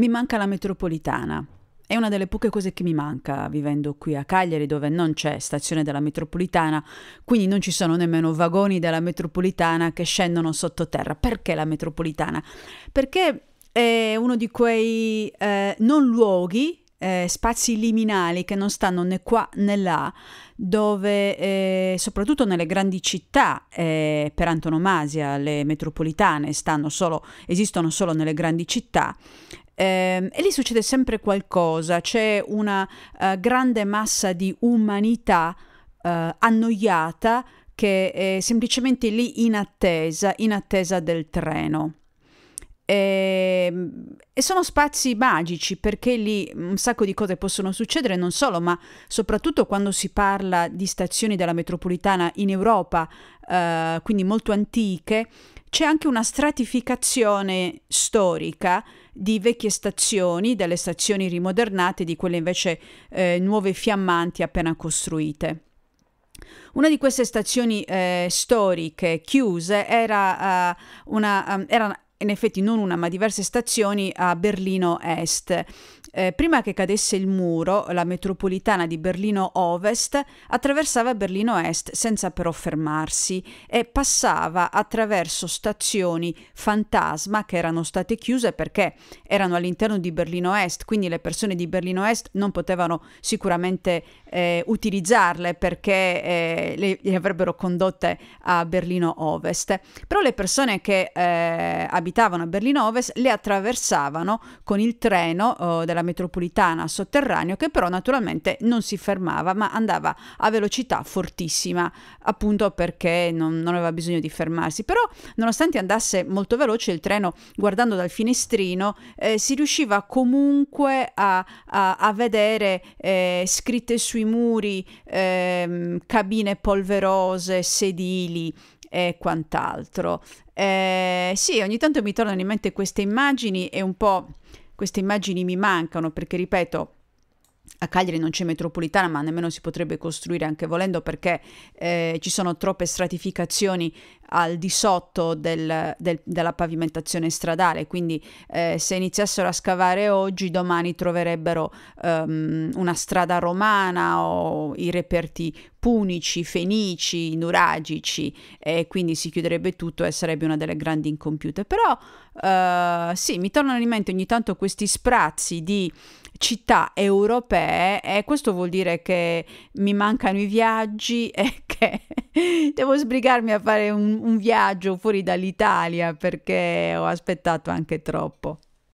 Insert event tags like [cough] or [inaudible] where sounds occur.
Mi manca la metropolitana. È una delle poche cose che mi manca vivendo qui a Cagliari dove non c'è stazione della metropolitana, quindi non ci sono nemmeno vagoni della metropolitana che scendono sottoterra. Perché la metropolitana? Perché è uno di quei eh, non luoghi eh, spazi liminali che non stanno né qua né là, dove eh, soprattutto nelle grandi città, eh, per antonomasia le metropolitane solo, esistono solo nelle grandi città, ehm, e lì succede sempre qualcosa, c'è una uh, grande massa di umanità uh, annoiata che è semplicemente lì in attesa, in attesa del treno. E ehm, e sono spazi magici perché lì un sacco di cose possono succedere, non solo, ma soprattutto quando si parla di stazioni della metropolitana in Europa, eh, quindi molto antiche, c'è anche una stratificazione storica di vecchie stazioni, delle stazioni rimodernate, di quelle invece eh, nuove fiammanti appena costruite. Una di queste stazioni eh, storiche chiuse era, uh, una, um, era in effetti non una ma diverse stazioni a Berlino Est. Eh, prima che cadesse il muro, la metropolitana di Berlino Ovest attraversava Berlino Est senza però fermarsi e passava attraverso stazioni fantasma che erano state chiuse perché erano all'interno di Berlino Est, quindi le persone di Berlino Est non potevano sicuramente eh, utilizzarle perché eh, le, le, avrebbero condotte a Berlino Ovest. Però le persone che abitavano eh, abitavano a Berlino Ovest le attraversavano con il treno eh, della metropolitana sotterraneo che però naturalmente non si fermava ma andava a velocità fortissima appunto perché non, non aveva bisogno di fermarsi. Però nonostante andasse molto veloce il treno guardando dal finestrino eh, si riusciva comunque a, a, a vedere eh, scritte sui muri ehm, cabine polverose, sedili, e quant'altro. Eh, sì, ogni tanto mi tornano in mente queste immagini e un po' queste immagini mi mancano perché, ripeto, a Cagliari non c'è metropolitana, ma nemmeno si potrebbe costruire anche volendo perché eh, ci sono troppe stratificazioni al di sotto del, del, della pavimentazione stradale, quindi eh, se iniziassero a scavare oggi, domani troverebbero um, una strada romana o i reperti punici, fenici, nuragici e quindi si chiuderebbe tutto e sarebbe una delle grandi incompiute. Però uh, sì, mi tornano in mente ogni tanto questi sprazzi di città europee e questo vuol dire che mi mancano i viaggi [laughs] e che [laughs] devo sbrigarmi a fare un, un viaggio fuori dall'Italia perché ho aspettato anche troppo.